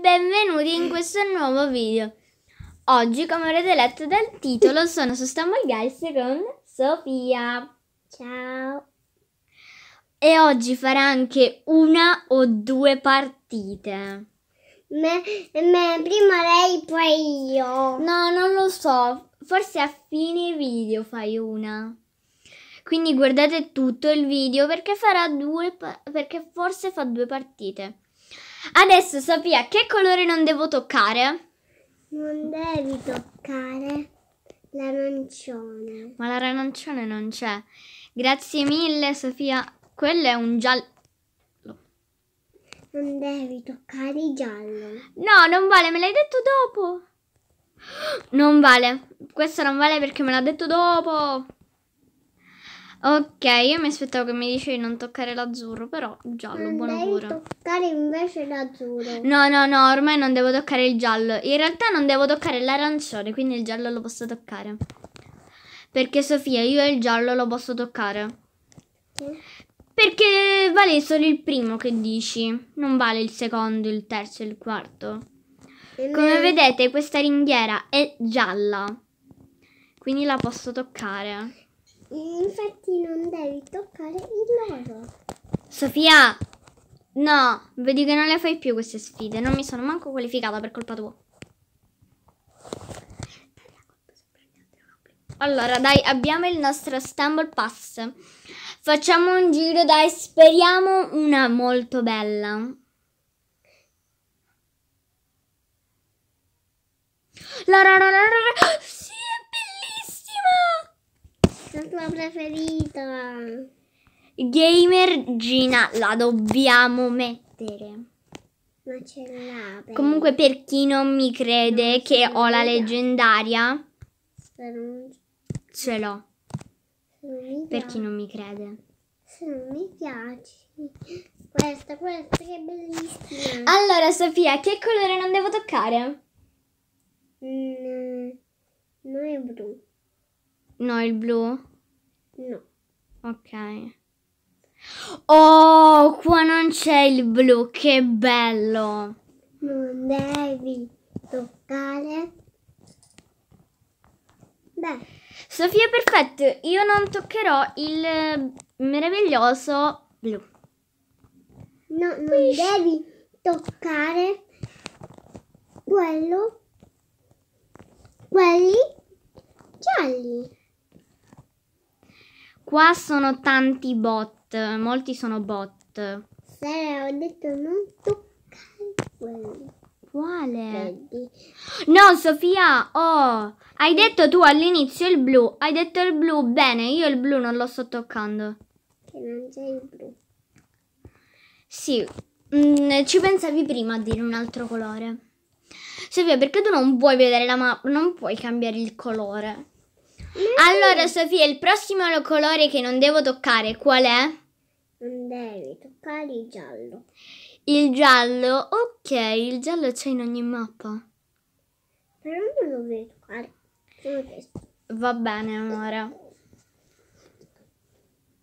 benvenuti in questo nuovo video. Oggi, come avrete letto dal titolo, sono su Stumble Guys con Sofia. Ciao! E oggi farà anche una o due partite. Me, me, prima lei, poi io. No, non lo so. Forse a fine video fai una. Quindi guardate tutto il video perché farà due perché forse fa due partite. Adesso Sofia, che colore non devo toccare? Non devi toccare l'arancione. Ma l'arancione non c'è. Grazie mille Sofia. Quello è un giallo. Non devi toccare il giallo. No, non vale, me l'hai detto dopo. Non vale. Questo non vale perché me l'ha detto dopo. Ok, io mi aspettavo che mi dicevi non toccare l'azzurro, però giallo, non buon augurio. toccare invece l'azzurro. No, no, no, ormai non devo toccare il giallo. In realtà non devo toccare l'arancione, quindi il giallo lo posso toccare. Perché Sofia, io il giallo lo posso toccare. Sì. Perché vale solo il primo che dici, non vale il secondo, il terzo e il quarto. E Come me... vedete questa ringhiera è gialla, quindi la posso toccare. Infatti non devi toccare il loro. Sofia, no, vedi che non le fai più queste sfide. Non mi sono manco qualificata per colpa tua. Allora, dai, abbiamo il nostro Stumble Pass. Facciamo un giro, dai, speriamo una molto bella. La la la Gamer Gina la dobbiamo mettere. Ma ce l'ha. Comunque per chi non mi crede non che ho la leggendaria, Se non... ce l'ho. Per chi non mi crede. Se non mi piace. Questa, questa che bellissima. Allora Sofia, che colore non devo toccare? Mm, no, non è blu. No, il blu? No. Ok. Oh, qua non c'è il blu, che bello! Non devi toccare. Beh. Sofia, perfetto, io non toccherò il meraviglioso blu. No, non Uish. devi toccare quello, quelli gialli. Qua sono tanti bot bot, molti sono bot. Sara, ho detto non toccare quello. Quale? Vedi. No, Sofia, oh, hai detto tu all'inizio il blu, hai detto il blu, bene, io il blu non lo sto toccando. Che non c'è il blu. Sì, mm, ci pensavi prima a dire un altro colore. Sofia, perché tu non vuoi vedere la mappa, non puoi cambiare il colore? Allora, Sofia, il prossimo colore che non devo toccare qual è? Non devi toccare il giallo. Il giallo, ok, il giallo c'è in ogni mappa. Però non lo devi toccare, solo questo. Va bene, amore.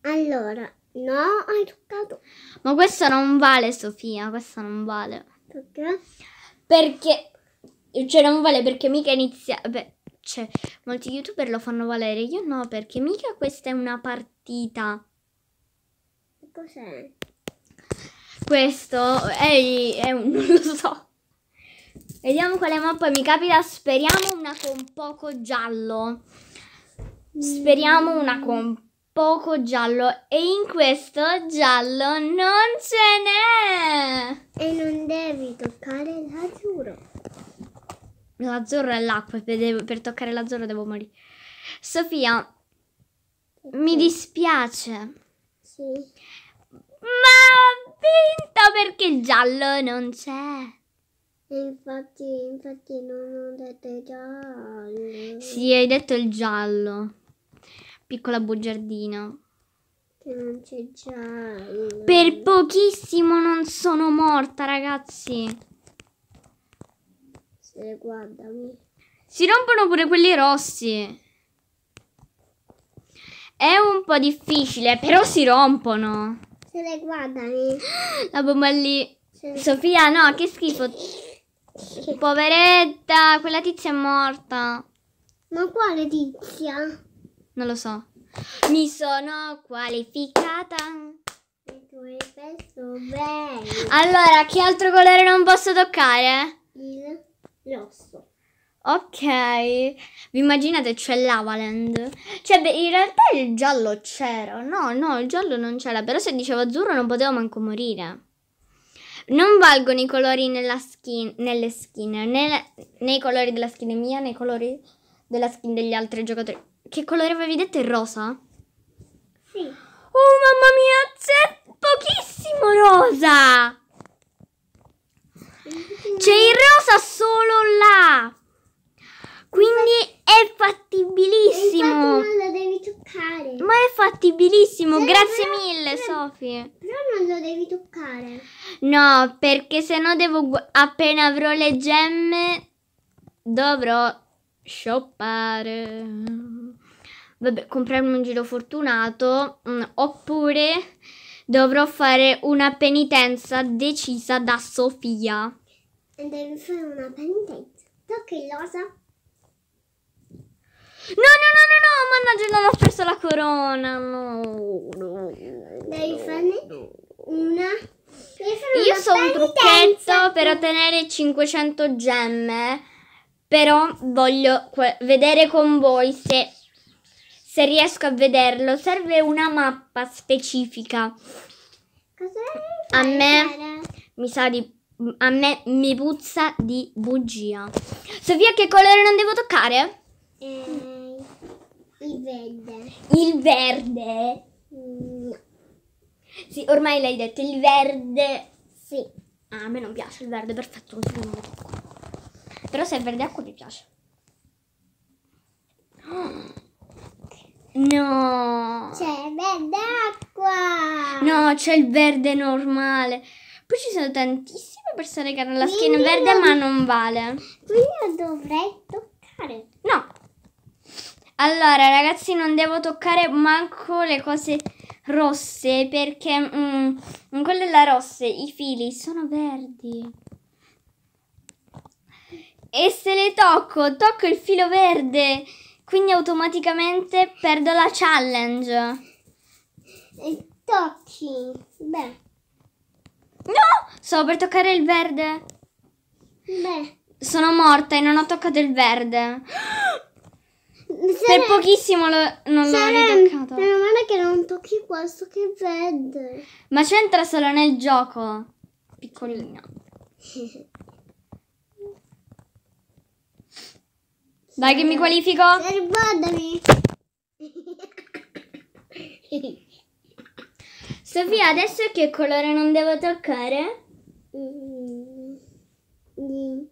Allora, no, hai toccato. Ma questo non vale, Sofia, questo non vale. Perché? Perché, cioè non vale perché mica inizia... Beh, gocce. Molti youtuber lo fanno valere, io no, perché mica questa è una partita. Cos'è? Questo è, è un... non lo so. Vediamo quale mappa mi capita. Speriamo una con poco giallo. Speriamo una con poco giallo. E in questo giallo non ce n'è. E non devi toccare l'azzurro. L'azzurro è l'acqua, per, per toccare l'azzurro devo morire. Sofia, sì. mi dispiace. Sì. Ma vinto perché il giallo non c'è. Infatti, infatti non ho detto il giallo. Sì, hai detto il giallo. Piccola bugiardina. Che non c'è giallo. Per pochissimo non sono morta, ragazzi essere, guardami. Si rompono pure quelli rossi. È un po' difficile, però si rompono. Se le guardami. La bomba lì. Le... Sofia, no, che schifo. Poveretta, quella tizia è morta. Ma quale tizia? Non lo so. Mi sono qualificata. Allora, che altro colore non posso toccare? Il l'osso. Ok, vi immaginate c'è l'Avaland? Cioè, beh, in realtà il giallo c'era. No, no, il giallo non c'era. Però se dicevo azzurro non potevo manco morire. Non valgono i colori nella skin, nelle skin, nella, nei colori della skin mia, nei colori della skin degli altri giocatori. Che colore avevi detto? Il rosa? Sì. Oh, mamma mia, c'è pochissimo rosa! C'è il rosa! benissimo, però grazie però, mille Sofie. Però non lo devi toccare. No, perché sennò devo appena avrò le gemme dovrò shoppare. Vabbè, comprarmi un giro fortunato mm, oppure dovrò fare una penitenza decisa da Sofia. Devi fare una penitenza. Tocca l'osa. No, no, no, no, no, mannaggia, non ho perso la corona. No, no, no Devi farne una. Io una so un trucchetto per ottenere 500 gemme. Però voglio vedere con voi se, se riesco a vederlo. Serve una mappa specifica. Cosa a me mi sa di a me mi puzza di bugia. Sofia, che colore non devo toccare? Mm. Il verde. Il verde? Mm. Sì, ormai l'hai detto, il verde. Sì. Ah, a me non piace il verde, perfetto, Però se è verde acqua mi piace. No! C'è il verde acqua! No, c'è il verde normale. Poi ci sono tantissime persone che hanno la schiena Quindi verde ma non vale. Quindi lo dovrei toccare allora, ragazzi, non devo toccare manco le cose rosse perché mm, quella la rossa, i fili sono verdi. E se le tocco, tocco il filo verde, quindi automaticamente perdo la challenge. E tocchi, beh. No, stavo per toccare il verde. Beh. Sono morta e non ho toccato il verde. Sare... Per pochissimo lo, non Sare... l'ho ritoccato. Meno male che non tocchi questo che vede. Ma c'entra solo nel gioco. Piccolino. Dai che mi qualifico. Ribadami. Sofia, adesso che colore non devo toccare? Mm. mm.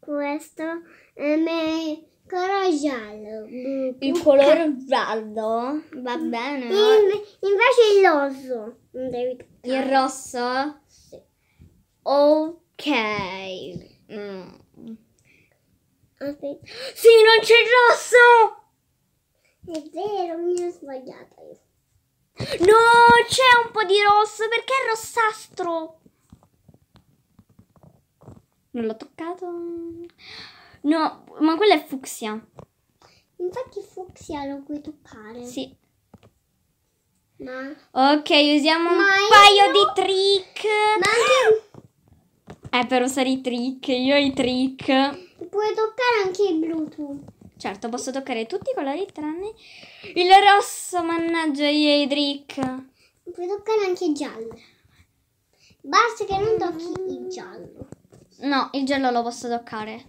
Questo è meglio colore giallo. Il mm, colore giallo? Va mm. bene. In, invece il rosso. Il rosso? Sì. Ok. Mm. Sì, non c'è il rosso! È vero, mi ho sbagliato No, c'è un po' di rosso perché è rossastro. Non l'ho toccato. No, ma quella è fucsia. Infatti fucsia lo puoi toccare. Sì. Ma... Ok, usiamo ma un paio no. di trick. Ma anche... È eh, per usare i trick, io i trick. Puoi toccare anche il Bluetooth. Certo, posso toccare tutti i colori tranne il rosso, mannaggia io i trick. Puoi toccare anche il giallo. Basta che non tocchi il giallo. No, il giallo lo posso toccare.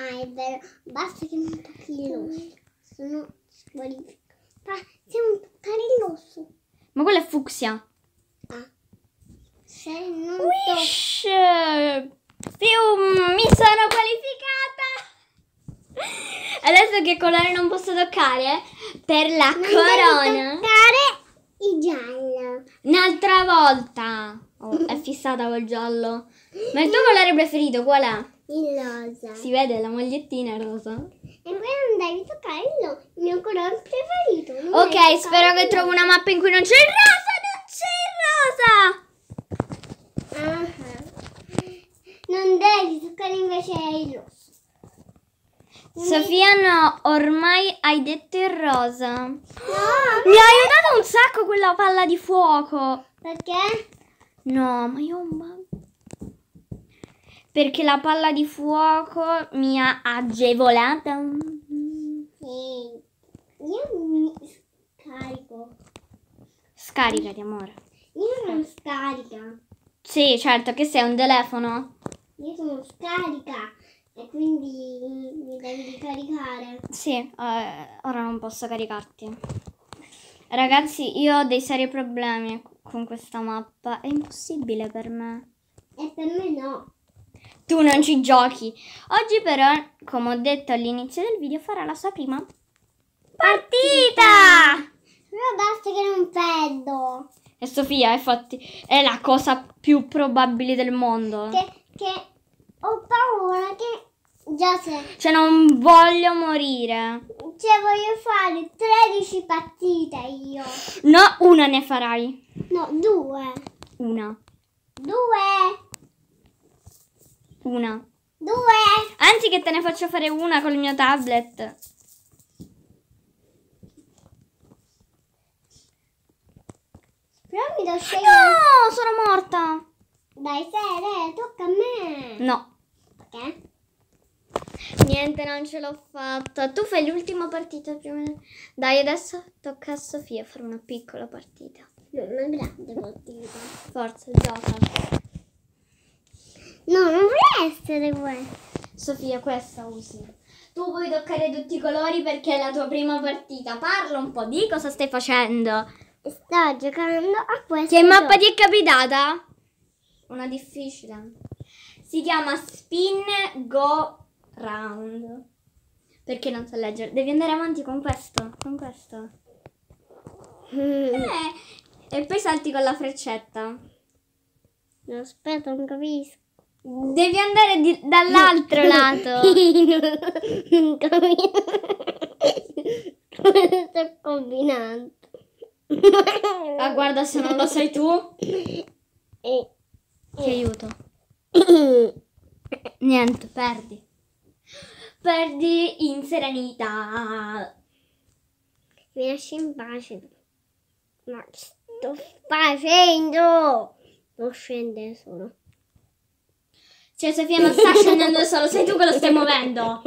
Ah, è vero. Basta che non tocchi il rosso. Sono squalificato. Se un toccare il rosso. Ma quello è fucsia. Ah. Se non Wish! Fium! Mi sono qualificata! Adesso che colore non posso toccare? Per la non corona. Non toccare il giallo. Un'altra volta. Oh, è fissata col giallo. Ma il tuo colore preferito qual è? Il rosa. Si vede la mogliettina rosa? E poi non devi toccare il il mio colore preferito. ok, spero che trovo una mappa in cui non c'è il rosa, non c'è il rosa! Uh -huh. Non devi toccare invece il rosso. Sofia no, ormai hai detto il rosa. No, Mi ha aiutato un sacco quella palla di fuoco. Perché? No, ma io ho un bug perché la palla di fuoco mi ha agevolata. Sì, io mi scarico. Scaricati, amore. Io non scarica. Sì, certo, che sei un telefono. Io sono scarica e quindi mi devi caricare. Sì, eh, ora non posso caricarti. Ragazzi, io ho dei seri problemi con questa mappa. È impossibile per me. E per me no tu non ci giochi. Oggi però, come ho detto all'inizio del video, farà la sua prima partita! Però basta che non perdo. E Sofia, infatti, è la cosa più probabile del mondo. Che, che ho paura che... Già se... Cioè, non voglio morire. Cioè, voglio fare 13 partite io. No, una ne farai. No, due. Una. Due. Una. Due. Anzi che te ne faccio fare una col mio tablet. Però mi do scegliere. No, sono morta. Dai, Sere, tocca a me. No. Perché? Niente, non ce l'ho fatta. Tu fai l'ultima partita prima. Dai, adesso tocca a Sofia fare una piccola partita. Una grande partita. Forza, gioca. No, non vuole essere questa. Sofia, questa usi. Tu puoi toccare tutti i colori perché è la tua prima partita. Parla un po', di cosa stai facendo. Sto giocando a questa. Che mappa ti è capitata? Una difficile. Si chiama Spin Go Round. Perché non so leggere. Devi andare avanti con questo. Con questo. Mm. Eh, e poi salti con la freccetta. aspetta, non capisco. Devi andare di, dall'altro lato. non cammino. Come sto combinando? Ah, guarda, se non lo sei tu. Eh, Ti eh. aiuto. Niente, perdi. Perdi in serenità. Mi lasci in pace. Ma che sto facendo? Non scendere solo. Cioè, Sofia non sta scendendo solo, sei tu che lo stai muovendo.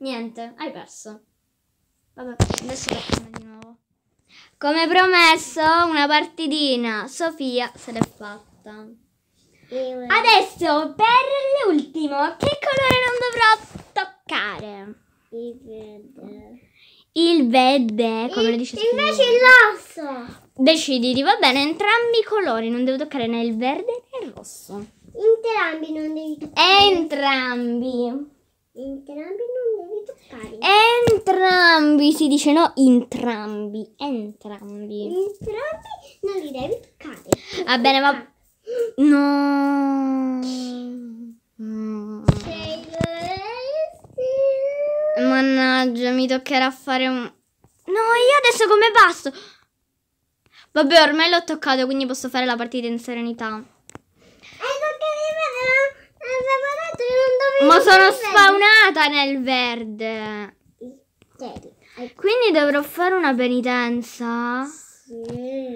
Niente, hai perso. Vabbè, adesso facciamo di nuovo. Come promesso, una partitina. Sofia se l'è fatta. Adesso, per l'ultimo, che colore non dovrò toccare? Il verde. Il verde, come il, lo dice Sofia. Invece il rosso. Deciditi, va bene, entrambi i colori. Non devo toccare né il verde né il rosso. Entrambi non devi toccare. Entrambi. Entrambi non devi toccare. Entrambi, si dice no, entrambi, entrambi. Entrambi non li devi toccare. Non Va bene, ma... No. no. Mannaggia, mi toccherà fare un... No, io adesso come basso? Vabbè, ormai l'ho toccato, quindi posso fare la partita in serenità. Ma sono spawnata nel verde. Quindi dovrò fare una penitenza? Sì.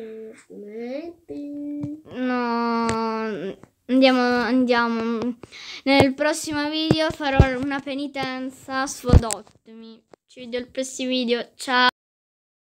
No. Andiamo, andiamo. Nel prossimo video farò una penitenza. Sfodotemi. Ci vediamo al prossimo video. Ciao.